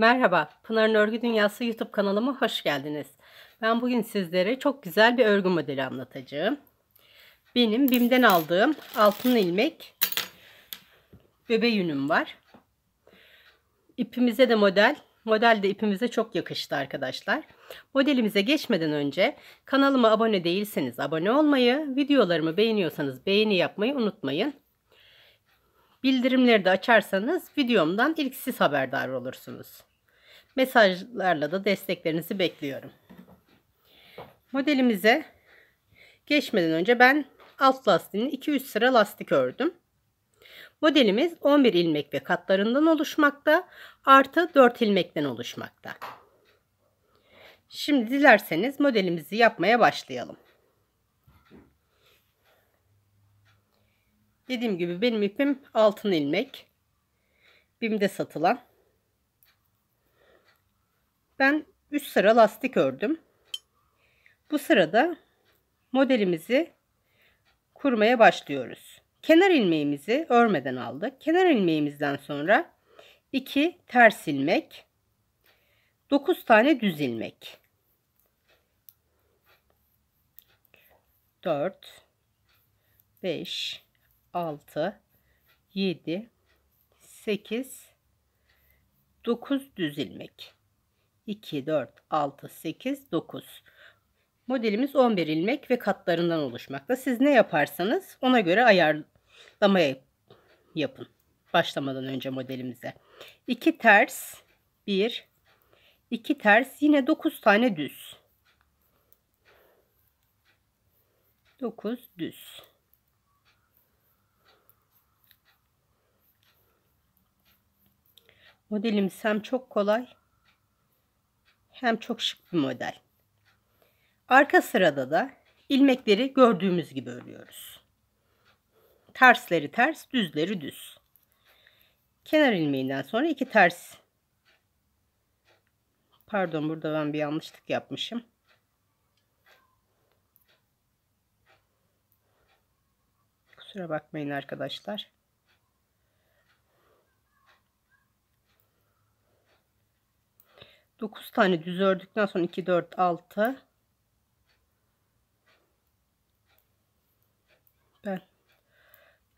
Merhaba, Pınar'ın Örgü Dünyası YouTube kanalıma hoş geldiniz. Ben bugün sizlere çok güzel bir örgü modeli anlatacağım. Benim BİM'den aldığım altın ilmek bebe yünüm var. İpimize de model, model de ipimize çok yakıştı arkadaşlar. Modelimize geçmeden önce kanalıma abone değilseniz abone olmayı, videolarımı beğeniyorsanız beğeni yapmayı unutmayın. Bildirimleri de açarsanız videomdan ilk siz haberdar olursunuz. Mesajlarla da desteklerinizi bekliyorum. Modelimize geçmeden önce ben alt lastiğini 200 sıra lastik ördüm. Modelimiz 11 ilmek ve katlarından oluşmakta artı 4 ilmekten oluşmakta. Şimdi dilerseniz modelimizi yapmaya başlayalım. Dediğim gibi benim ipim altın ilmek. bimde satılan ben 3 sıra lastik ördüm. Bu sırada modelimizi kurmaya başlıyoruz. Kenar ilmeğimizi örmeden aldık. Kenar ilmeğimizden sonra 2 ters ilmek, 9 tane düz ilmek. 4 5 6 7 8 9 düz ilmek. 2, 4, 6, 8, 9. Modelimiz 11 ilmek ve katlarından oluşmakta. Siz ne yaparsanız ona göre ayarlamaya yapın. Başlamadan önce modelimize. 2 ters, 1, 2 ters yine 9 tane düz. 9 düz. Modelimiz hem çok kolay hem çok şık bir model. Arka sırada da ilmekleri gördüğümüz gibi örüyoruz. Tersleri ters, düzleri düz. Kenar ilmeğinden sonra iki ters. Pardon burada ben bir yanlışlık yapmışım. Kusura bakmayın arkadaşlar. 9 tane düz ördükten sonra 2 4 6 ben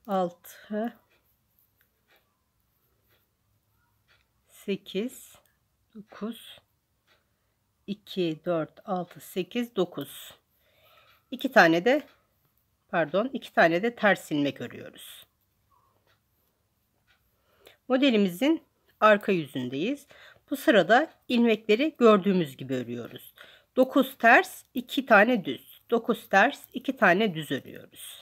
6 8 9 2 4 6 8 9 2 tane de pardon 2 tane de ters ilmek örüyoruz. Modelimizin arka yüzündeyiz. Bu sırada ilmekleri gördüğümüz gibi örüyoruz. 9 ters 2 tane düz. 9 ters 2 tane düz örüyoruz.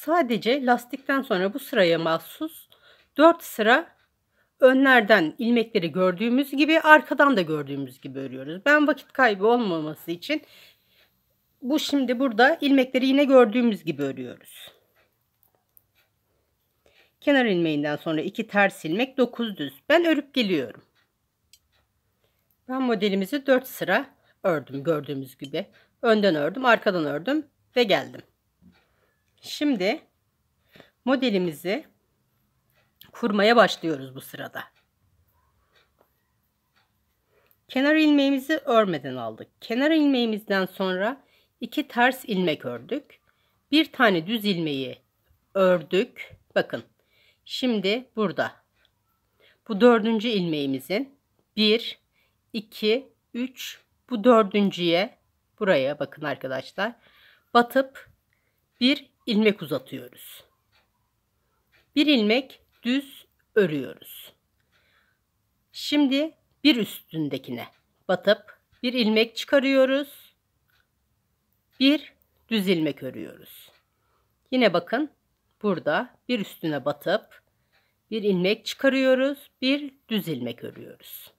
Sadece lastikten sonra bu sıraya mahsus 4 sıra önlerden ilmekleri gördüğümüz gibi arkadan da gördüğümüz gibi örüyoruz. Ben vakit kaybı olmaması için bu şimdi burada ilmekleri yine gördüğümüz gibi örüyoruz. Kenar ilmeğinden sonra iki ters ilmek 9 düz. Ben örüp geliyorum. Ben modelimizi 4 sıra ördüm gördüğümüz gibi. Önden ördüm, arkadan ördüm ve geldim. Şimdi modelimizi kurmaya başlıyoruz bu sırada. Kenar ilmeğimizi örmeden aldık. Kenar ilmeğimizden sonra iki ters ilmek ördük. Bir tane düz ilmeği ördük. Bakın şimdi burada bu dördüncü ilmeğimizin 1, 2, 3 bu dördüncüye buraya bakın arkadaşlar batıp bir ilmek uzatıyoruz. Bir ilmek düz örüyoruz. Şimdi bir üstündekine batıp bir ilmek çıkarıyoruz. Bir düz ilmek örüyoruz. Yine bakın burada bir üstüne batıp bir ilmek çıkarıyoruz. Bir düz ilmek örüyoruz.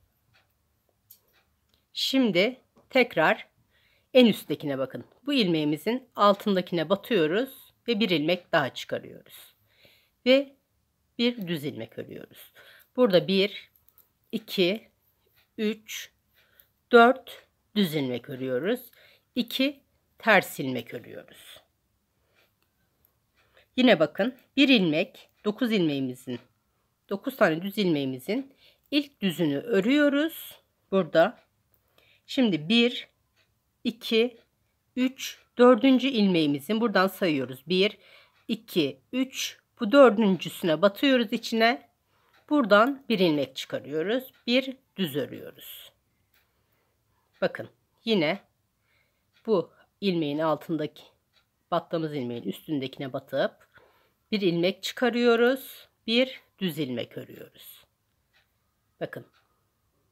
Şimdi tekrar en üsttekine bakın. Bu ilmeğimizin altındakine batıyoruz ve bir ilmek daha çıkarıyoruz. Ve bir düz ilmek örüyoruz. Burada 1, 2, 3, 4 düz ilmek örüyoruz. 2 ters ilmek örüyoruz. Yine bakın bir ilmek 9 ilmeğimizin 9 tane düz ilmeğimizin ilk düzünü örüyoruz. Burada şimdi 1 2 3 Dördüncü ilmeğimizin buradan sayıyoruz. 1, 2, 3. Bu dördüncüsüne batıyoruz içine. Buradan bir ilmek çıkarıyoruz. Bir düz örüyoruz. Bakın yine bu ilmeğin altındaki battığımız ilmeğin üstündekine batıp bir ilmek çıkarıyoruz. Bir düz ilmek örüyoruz. Bakın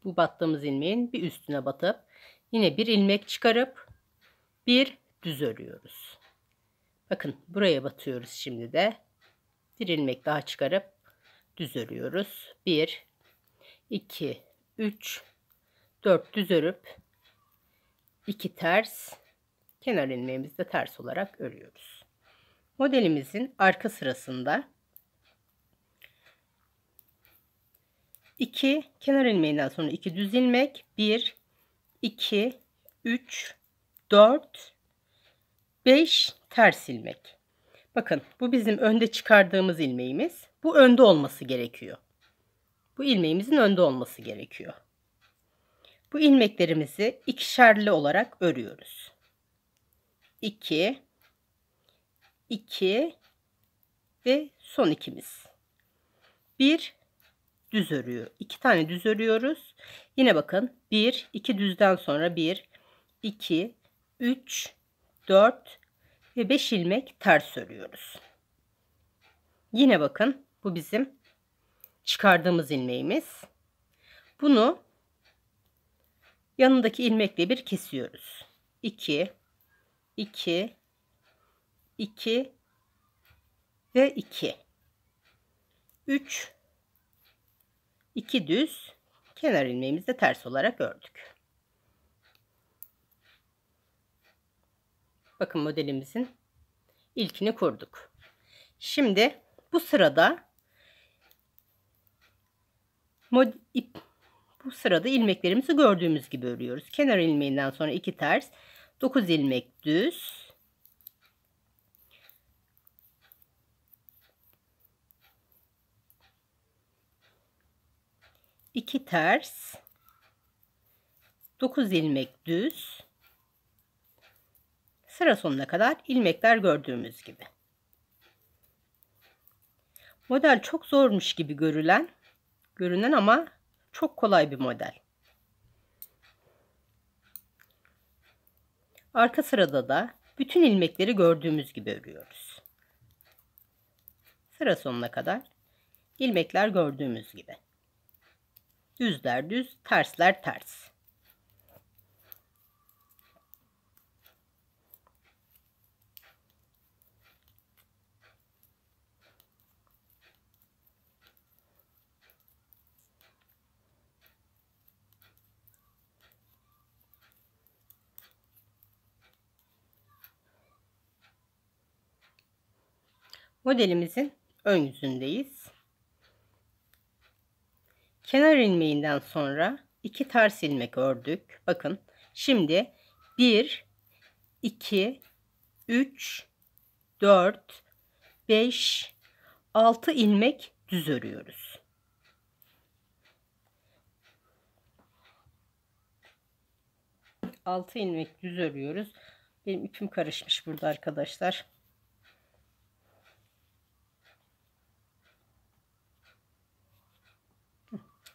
bu battığımız ilmeğin bir üstüne batıp yine bir ilmek çıkarıp bir düz örüyoruz. Bakın buraya batıyoruz şimdi de. Bir ilmek daha çıkarıp düz örüyoruz. 1 2 3 4 düz örüp 2 ters kenar ilmeğimizi de ters olarak örüyoruz. Modelimizin arka sırasında 2 kenar ilmeğinden sonra 2 düz ilmek 1 2 3 4 5 ters ilmek. Bakın bu bizim önde çıkardığımız ilmeğimiz. Bu önde olması gerekiyor. Bu ilmeğimizin önde olması gerekiyor. Bu ilmeklerimizi ikişerli olarak örüyoruz. 2 2 ve son ikimiz. 1 düz örüyor. 2 tane düz örüyoruz. Yine bakın 1 2 düzden sonra 1 2 3 4 ve 5 ilmek ters örüyoruz. Yine bakın bu bizim çıkardığımız ilmeğimiz. Bunu yanındaki ilmekle bir kesiyoruz. 2 2 2 ve 2 3 2 düz kenar ilmeğimizi de ters olarak ördük. Bakın modelimizin ilkini kurduk. Şimdi bu sırada mod, ip, bu sırada ilmeklerimizi gördüğümüz gibi örüyoruz. Kenar ilmeğinden sonra iki ters, 9 ilmek düz. iki ters 9 ilmek düz sıra sonuna kadar ilmekler gördüğümüz gibi. Model çok zormuş gibi görülen, görünen ama çok kolay bir model. Arka sırada da bütün ilmekleri gördüğümüz gibi örüyoruz. Sıra sonuna kadar ilmekler gördüğümüz gibi. Düzler düz, tersler ters. Modelimizin ön yüzündeyiz. Kenar ilmeğinden sonra iki ters ilmek ördük. Bakın şimdi 1, 2, 3, 4, 5, 6 ilmek düz örüyoruz. Altı ilmek düz örüyoruz. Benim ipim karışmış burada arkadaşlar.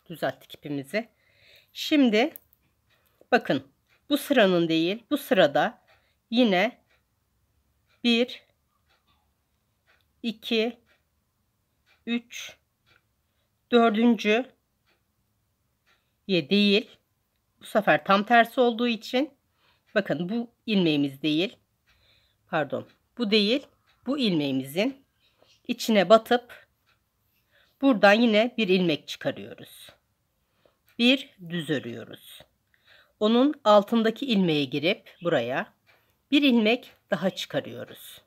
düzelttik ipimizi. Şimdi bakın bu sıranın değil bu sırada yine 1 2 3 dördüncü ye değil. Bu sefer tam tersi olduğu için bakın bu ilmeğimiz değil. Pardon. Bu değil. Bu ilmeğimizin içine batıp Buradan yine bir ilmek çıkarıyoruz. Bir düz örüyoruz. Onun altındaki ilmeğe girip buraya bir ilmek daha çıkarıyoruz.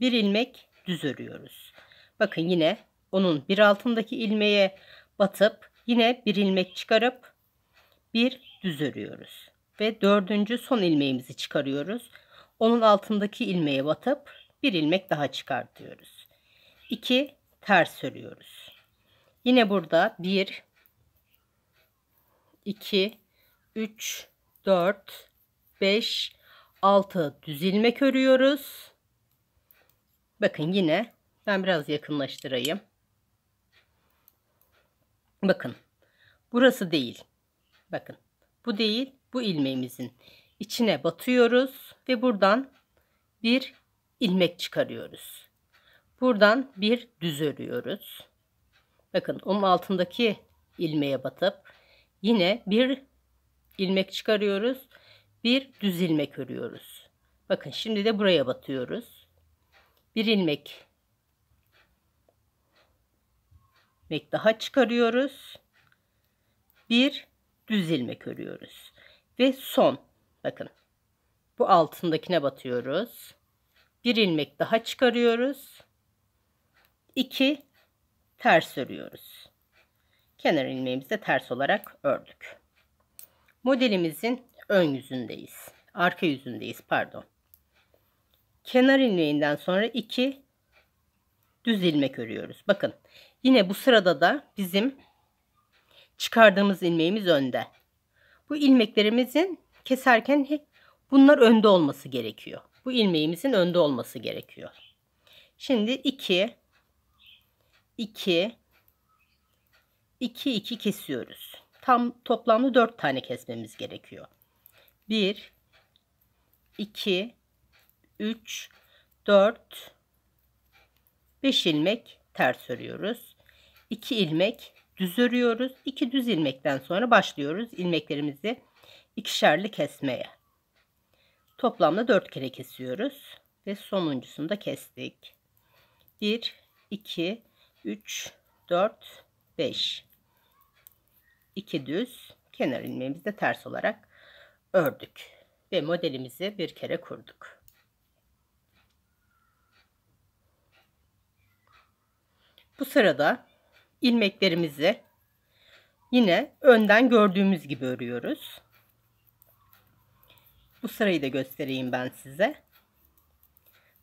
Bir ilmek düz örüyoruz. Bakın yine onun bir altındaki ilmeğe batıp yine bir ilmek çıkarıp bir düz örüyoruz. Ve dördüncü son ilmeğimizi çıkarıyoruz. Onun altındaki ilmeğe batıp bir ilmek daha çıkartıyoruz. 2 ters örüyoruz. Yine burada 1 2 3 4 5 6 düz ilmek örüyoruz. Bakın yine ben biraz yakınlaştırayım. Bakın. Burası değil. Bakın. Bu değil. Bu ilmeğimizin içine batıyoruz ve buradan bir ilmek çıkarıyoruz. Buradan bir düz örüyoruz. Bakın um altındaki ilmeğe batıp yine bir ilmek çıkarıyoruz. Bir düz ilmek örüyoruz. Bakın şimdi de buraya batıyoruz. Bir ilmek ilmek daha çıkarıyoruz. Bir düz ilmek örüyoruz. Ve son bakın bu altındakine batıyoruz. Bir ilmek daha çıkarıyoruz. 2 ters örüyoruz. Kenar ilmeğimizi de ters olarak ördük. Modelimizin ön yüzündeyiz. Arka yüzündeyiz pardon. Kenar ilmeğinden sonra 2 düz ilmek örüyoruz. Bakın yine bu sırada da bizim çıkardığımız ilmeğimiz önde. Bu ilmeklerimizin keserken bunlar önde olması gerekiyor. Bu ilmeğimizin önde olması gerekiyor. Şimdi 2 2 2 2 kesiyoruz. Tam toplamda 4 tane kesmemiz gerekiyor. 1 2 3 4 5 ilmek ters örüyoruz. 2 ilmek düz örüyoruz. 2 düz ilmekten sonra başlıyoruz ilmeklerimizi ikişerli kesmeye. Toplamda 4 kere kesiyoruz ve sonuncusunu da kestik. 1 2 3, 4, 5. 2 düz kenar ilmeğimizde ters olarak ördük. Ve modelimizi bir kere kurduk. Bu sırada ilmeklerimizi yine önden gördüğümüz gibi örüyoruz. Bu sırayı da göstereyim ben size.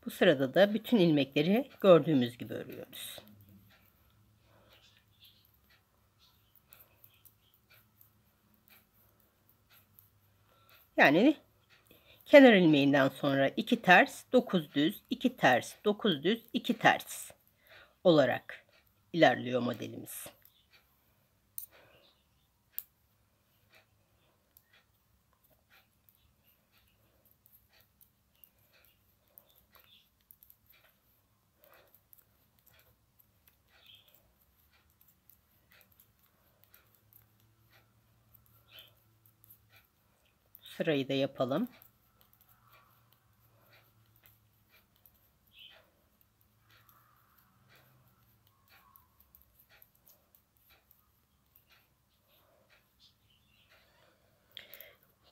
Bu sırada da bütün ilmekleri gördüğümüz gibi örüyoruz. Yani kenar ilmeğinden sonra 2 ters 9 düz 2 ters 9 düz 2 ters olarak ilerliyor modelimiz. Sırayı da yapalım.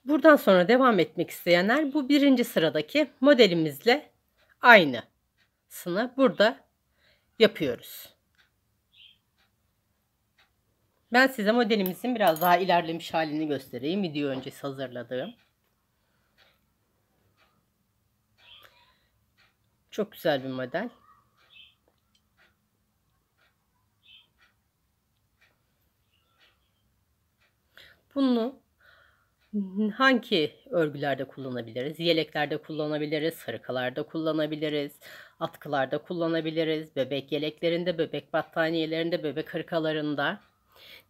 Buradan sonra devam etmek isteyenler bu birinci sıradaki modelimizle aynı aynısını burada yapıyoruz. Ben size modelimizin biraz daha ilerlemiş halini göstereyim. Video öncesi hazırladığım. Çok güzel bir model. Bunu hangi örgülerde kullanabiliriz? Yeleklerde kullanabiliriz, sarıkalarda kullanabiliriz, atkılarda kullanabiliriz, bebek yeleklerinde, bebek battaniyelerinde, bebek hırkalarında.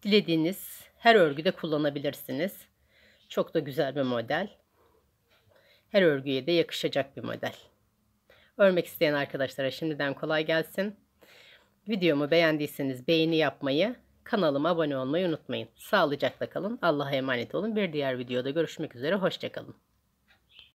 Dilediğiniz her örgüde kullanabilirsiniz. Çok da güzel bir model. Her örgüye de yakışacak bir model. Örmek isteyen arkadaşlara şimdiden kolay gelsin. Videomu beğendiyseniz beğeni yapmayı, kanalıma abone olmayı unutmayın. Sağlıcakla kalın, Allah'a emanet olun. Bir diğer videoda görüşmek üzere, hoşçakalın.